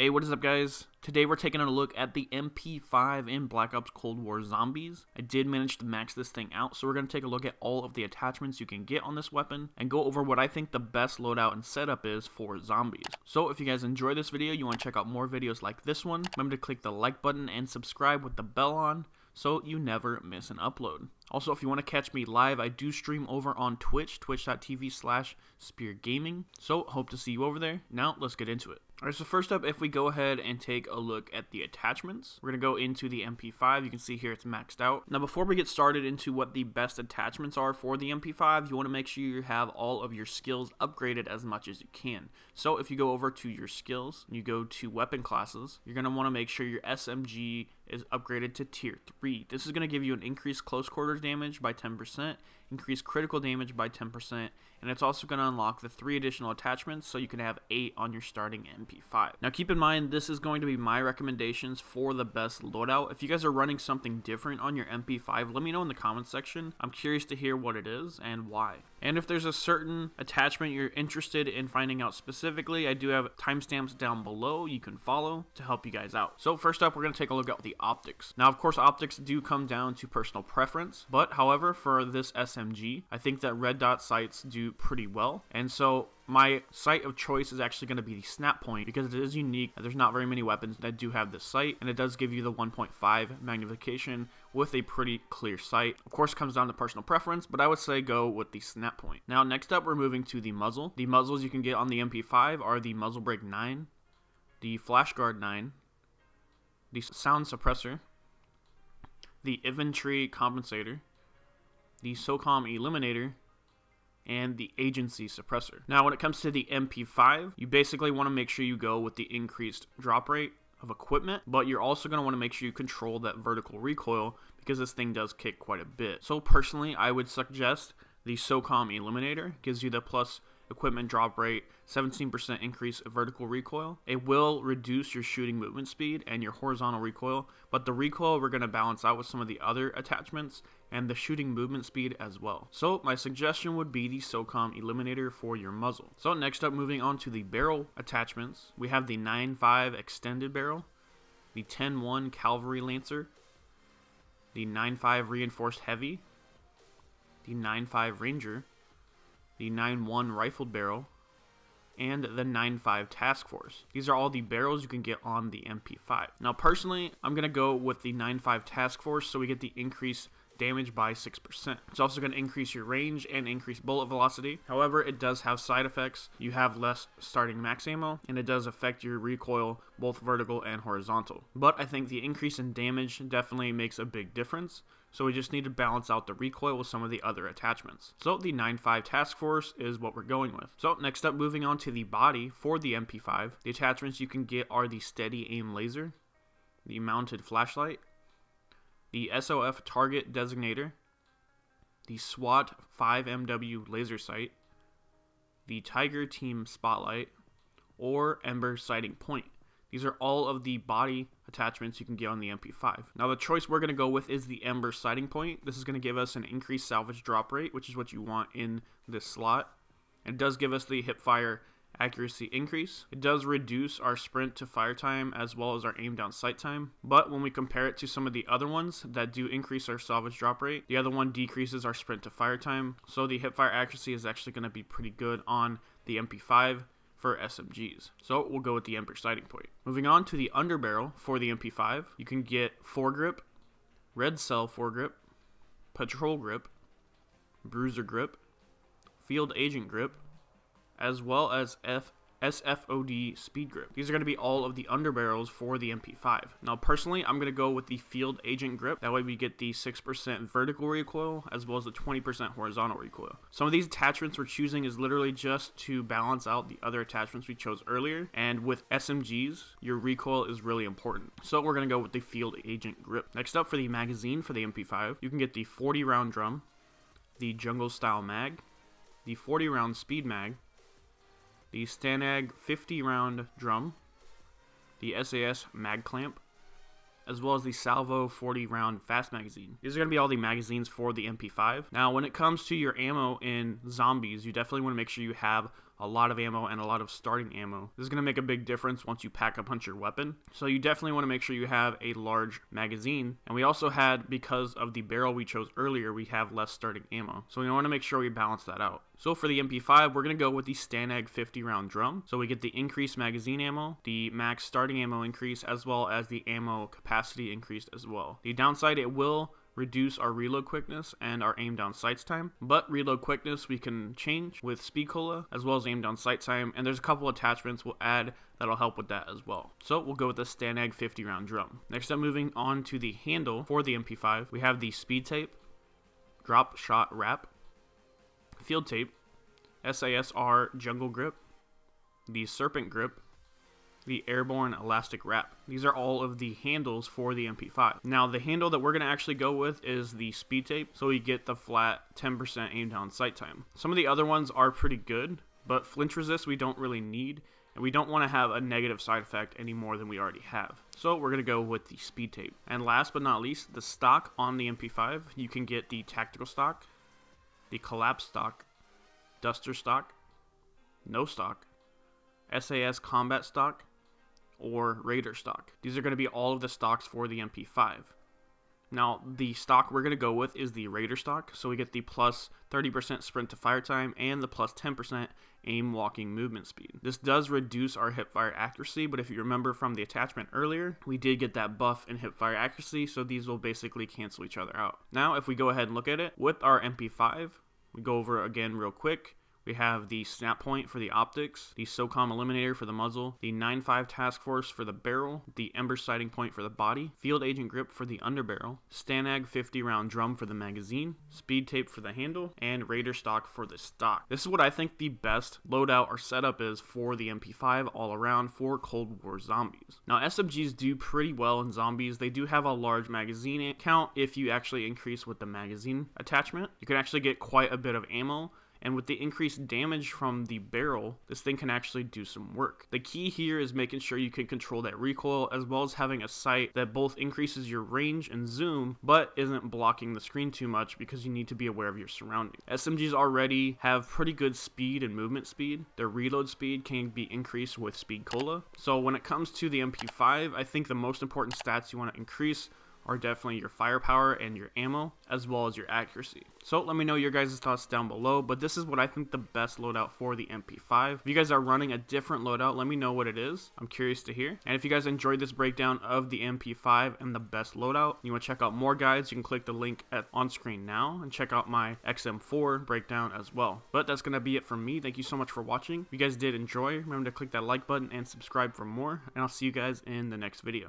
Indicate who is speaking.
Speaker 1: Hey, what is up guys? Today we're taking a look at the MP5 in Black Ops Cold War Zombies. I did manage to max this thing out, so we're going to take a look at all of the attachments you can get on this weapon and go over what I think the best loadout and setup is for zombies. So if you guys enjoy this video, you want to check out more videos like this one, remember to click the like button and subscribe with the bell on so you never miss an upload. Also, if you want to catch me live, I do stream over on Twitch, twitch.tv slash speargaming, so hope to see you over there. Now, let's get into it. All right, so first up, if we go ahead and take a look at the attachments, we're going to go into the MP5. You can see here it's maxed out. Now, before we get started into what the best attachments are for the MP5, you want to make sure you have all of your skills upgraded as much as you can. So if you go over to your skills, you go to weapon classes, you're going to want to make sure your SMG is upgraded to tier 3. This is going to give you an increased close quarters damage by 10% increase critical damage by 10%, and it's also going to unlock the three additional attachments so you can have eight on your starting MP5. Now keep in mind, this is going to be my recommendations for the best loadout. If you guys are running something different on your MP5, let me know in the comments section. I'm curious to hear what it is and why. And if there's a certain attachment you're interested in finding out specifically, I do have timestamps down below you can follow to help you guys out. So first up, we're going to take a look at the optics. Now, of course, optics do come down to personal preference, but however, for this SM SMG. I think that red dot sights do pretty well. And so my sight of choice is actually going to be the snap point because it is unique. There's not very many weapons that do have this sight, and it does give you the 1.5 magnification with a pretty clear sight. Of course, comes down to personal preference, but I would say go with the snap point. Now, next up, we're moving to the muzzle. The muzzles you can get on the MP5 are the Muzzle Brake 9, the Flash Guard 9, the Sound Suppressor, the Inventory Compensator, the SOCOM Eliminator, and the agency suppressor. Now when it comes to the MP5, you basically want to make sure you go with the increased drop rate of equipment, but you're also going to want to make sure you control that vertical recoil because this thing does kick quite a bit. So personally, I would suggest the SOCOM Eliminator gives you the plus equipment drop rate, 17% increase of vertical recoil. It will reduce your shooting movement speed and your horizontal recoil, but the recoil we're going to balance out with some of the other attachments and the shooting movement speed as well. So my suggestion would be the SOCOM Eliminator for your muzzle. So next up moving on to the barrel attachments, we have the 9.5 extended barrel, the 10.1 cavalry lancer, the 9.5 reinforced heavy, the 9.5 ranger, the 9-1 Rifled Barrel, and the 9.5 Task Force. These are all the barrels you can get on the MP5. Now, personally, I'm going to go with the 9.5 Task Force so we get the increased damage by 6%. It's also going to increase your range and increase bullet velocity. However, it does have side effects. You have less starting max ammo, and it does affect your recoil, both vertical and horizontal. But I think the increase in damage definitely makes a big difference so we just need to balance out the recoil with some of the other attachments. So the 9.5 Task Force is what we're going with. So next up, moving on to the body for the MP5, the attachments you can get are the Steady Aim Laser, the Mounted Flashlight, the SOF target designator, the SWAT 5MW laser sight, the Tiger Team spotlight, or Ember sighting point. These are all of the body attachments you can get on the MP5. Now the choice we're going to go with is the Ember sighting point. This is going to give us an increased salvage drop rate, which is what you want in this slot. It does give us the hip fire accuracy increase. It does reduce our sprint to fire time as well as our aim down sight time, but when we compare it to some of the other ones that do increase our salvage drop rate, the other one decreases our sprint to fire time, so the hipfire accuracy is actually going to be pretty good on the MP5 for SMGs. So we'll go with the Emperor sighting point. Moving on to the underbarrel for the MP5, you can get foregrip, red cell foregrip, patrol grip, bruiser grip, field agent grip, as well as F SFOD speed grip. These are going to be all of the underbarrels for the MP5. Now personally, I'm going to go with the field agent grip. That way we get the 6% vertical recoil as well as the 20% horizontal recoil. Some of these attachments we're choosing is literally just to balance out the other attachments we chose earlier. And with SMGs, your recoil is really important. So we're going to go with the field agent grip. Next up for the magazine for the MP5, you can get the 40 round drum, the jungle style mag, the 40 round speed mag, the Stanag 50 round drum, the SAS mag clamp, as well as the Salvo 40 round fast magazine. These are going to be all the magazines for the MP5. Now, when it comes to your ammo in zombies, you definitely want to make sure you have a lot of ammo and a lot of starting ammo. This is going to make a big difference once you pack a punch your weapon. So you definitely want to make sure you have a large magazine. And we also had, because of the barrel we chose earlier, we have less starting ammo. So we want to make sure we balance that out. So for the MP5, we're going to go with the Stanag 50 round drum. So we get the increased magazine ammo, the max starting ammo increase, as well as the ammo capacity increased as well. The downside, it will reduce our reload quickness and our aim down sights time. But reload quickness we can change with speed cola as well as aim down sight time. And there's a couple attachments we'll add that'll help with that as well. So we'll go with the Stanag 50 round drum. Next up moving on to the handle for the MP5, we have the speed tape, drop shot wrap, field tape, SASR jungle grip, the serpent grip, the airborne elastic wrap. These are all of the handles for the MP5. Now the handle that we're going to actually go with is the speed tape, so we get the flat 10% aim down sight time. Some of the other ones are pretty good, but flinch resist we don't really need, and we don't want to have a negative side effect any more than we already have. So we're going to go with the speed tape. And last but not least, the stock on the MP5, you can get the tactical stock, the collapse stock, duster stock, no stock, SAS combat stock, or Raider stock. These are going to be all of the stocks for the MP5. Now, the stock we're going to go with is the Raider stock, so we get the plus 30% sprint to fire time and the plus 10% aim walking movement speed. This does reduce our hip fire accuracy, but if you remember from the attachment earlier, we did get that buff in hip fire accuracy, so these will basically cancel each other out. Now, if we go ahead and look at it, with our MP5, we go over again real quick, we have the snap point for the optics, the SOCOM eliminator for the muzzle, the 9.5 task force for the barrel, the ember sighting point for the body, field agent grip for the underbarrel, Stanag 50 round drum for the magazine, speed tape for the handle, and raider stock for the stock. This is what I think the best loadout or setup is for the MP5 all around for Cold War zombies. Now SMGs do pretty well in zombies. They do have a large magazine count if you actually increase with the magazine attachment. You can actually get quite a bit of ammo and with the increased damage from the barrel, this thing can actually do some work. The key here is making sure you can control that recoil as well as having a sight that both increases your range and zoom, but isn't blocking the screen too much because you need to be aware of your surroundings. SMGs already have pretty good speed and movement speed. Their reload speed can be increased with speed cola. So when it comes to the MP5, I think the most important stats you want to increase are definitely your firepower and your ammo, as well as your accuracy. So let me know your guys' thoughts down below, but this is what I think the best loadout for the MP5. If you guys are running a different loadout, let me know what it is. I'm curious to hear. And if you guys enjoyed this breakdown of the MP5 and the best loadout, you want to check out more guides, you can click the link at, on screen now and check out my XM4 breakdown as well. But that's going to be it from me. Thank you so much for watching. If you guys did enjoy, remember to click that like button and subscribe for more, and I'll see you guys in the next video.